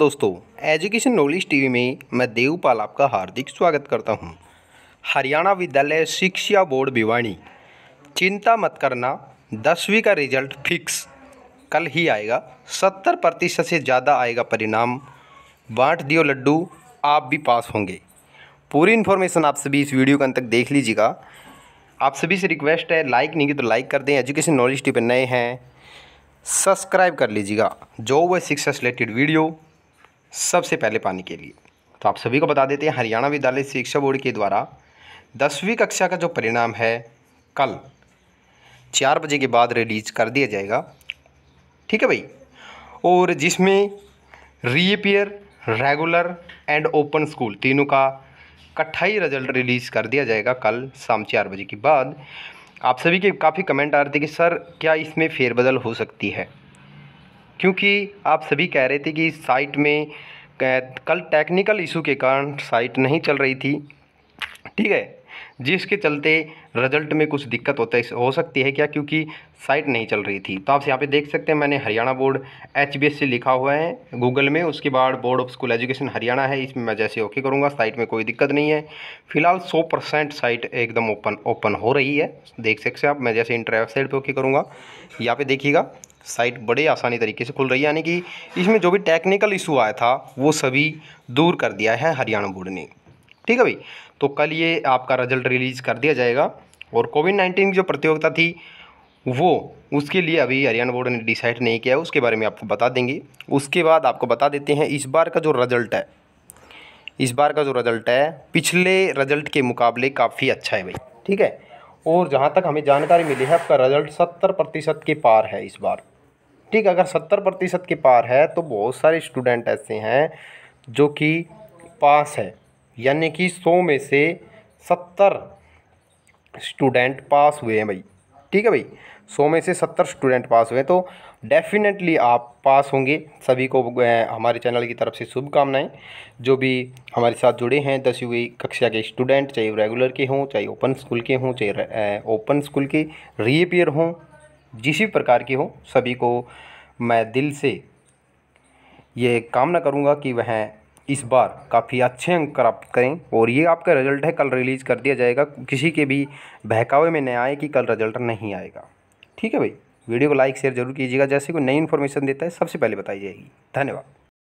दोस्तों education knowledge TV में मैं देवपाल आपका हार्दिक स्वागत करता हूं। हरियाणा विद्यालय शिक्षा बोर्ड भिवानी चिंता मत करना दसवीं का रिजल्ट फिक्स कल ही आएगा सत्तर प्रतिशत से ज़्यादा आएगा परिणाम बांट दियो लड्डू आप भी पास होंगे पूरी इन्फॉर्मेशन आप सभी इस वीडियो के अंत तक देख लीजिएगा आप सभी से रिक्वेस्ट है लाइक नहीं की तो लाइक कर दें एजुकेशन नॉलेज टीवी नए हैं सब्सक्राइब कर लीजिएगा जो वह शिक्षा रिलेटेड वीडियो सबसे पहले पाने के लिए तो आप सभी को बता देते हैं हरियाणा विद्यालय शिक्षा बोर्ड के द्वारा दसवीं कक्षा का जो परिणाम है कल चार बजे के बाद रिलीज कर दिया जाएगा ठीक है भाई और जिसमें reappear regular and open school तीनों का कट्ठाई रिजल्ट रिलीज़ कर दिया जाएगा कल शाम चार बजे के बाद आप सभी के काफ़ी कमेंट आ रहे थे कि सर क्या इसमें फेरबदल हो सकती है क्योंकि आप सभी कह रहे थे कि साइट में कल टेक्निकल इशू के कारण साइट नहीं चल रही थी ठीक है जिसके चलते रिजल्ट में कुछ दिक्कत होता है हो सकती है क्या क्योंकि साइट नहीं चल रही थी तो आप यहाँ पे देख सकते हैं मैंने Haryana board H B S लिखा हुआ है गूगल में उसके बाद board of school education Haryana है इसमें मैं जैसे ओके करूँगा साइट में कोई दिक्कत नहीं है फिलहाल सौ परसेंट साइट एकदम ओपन ओपन हो रही है देख सकते आप मैं जैसे इंटर वेबसाइट पर ओके करूँगा यहाँ पर देखिएगा साइट बड़े आसानी तरीके से खुल रही है यानी कि इसमें जो भी टेक्निकल इशू आया था वो सभी दूर कर दिया है हरियाणा बोर्ड ने ठीक है भाई तो कल ये आपका रिजल्ट रिलीज कर दिया जाएगा और कोविड नाइन्टीन की जो प्रतियोगिता थी वो उसके लिए अभी हरियाणा बोर्ड ने डिसाइड नहीं किया है उसके बारे में आपको बता देंगे उसके बाद आपको बता देते हैं इस बार का जो रिज़ल्ट है इस बार का जो रिज़ल्ट है पिछले रिज़ल्ट के मुकाबले काफ़ी अच्छा है भाई ठीक है और जहाँ तक हमें जानकारी मिली है आपका रिज़ल्ट सत्तर प्रतिशत के पार है इस बार ठीक अगर सत्तर प्रतिशत के पार है तो बहुत सारे स्टूडेंट ऐसे हैं जो कि पास है यानी कि सौ में से सत्तर स्टूडेंट पास हुए हैं भाई ठीक है भाई सौ में से सत्तर स्टूडेंट पास हुए हैं तो डेफिनेटली आप पास होंगे सभी को हमारे चैनल की तरफ से शुभकामनाएं जो भी हमारे साथ जुड़े हैं दसवीं कक्षा के स्टूडेंट चाहे रेगुलर के हों चाहे ओपन स्कूल के हों चाहे ओपन स्कूल के रीअपियर हों जिस भी प्रकार की हो सभी को मैं दिल से ये कामना करूँगा कि वह इस बार काफ़ी अच्छे अंक प्राप्त करें और ये आपका रिज़ल्ट है कल रिलीज़ कर दिया जाएगा किसी के भी बहकावे में न आए कि कल रिज़ल्ट नहीं आएगा ठीक है भाई वीडियो को लाइक शेयर जरूर कीजिएगा जैसे कोई नई इन्फॉर्मेशन देता है सबसे पहले बताई जाएगी धन्यवाद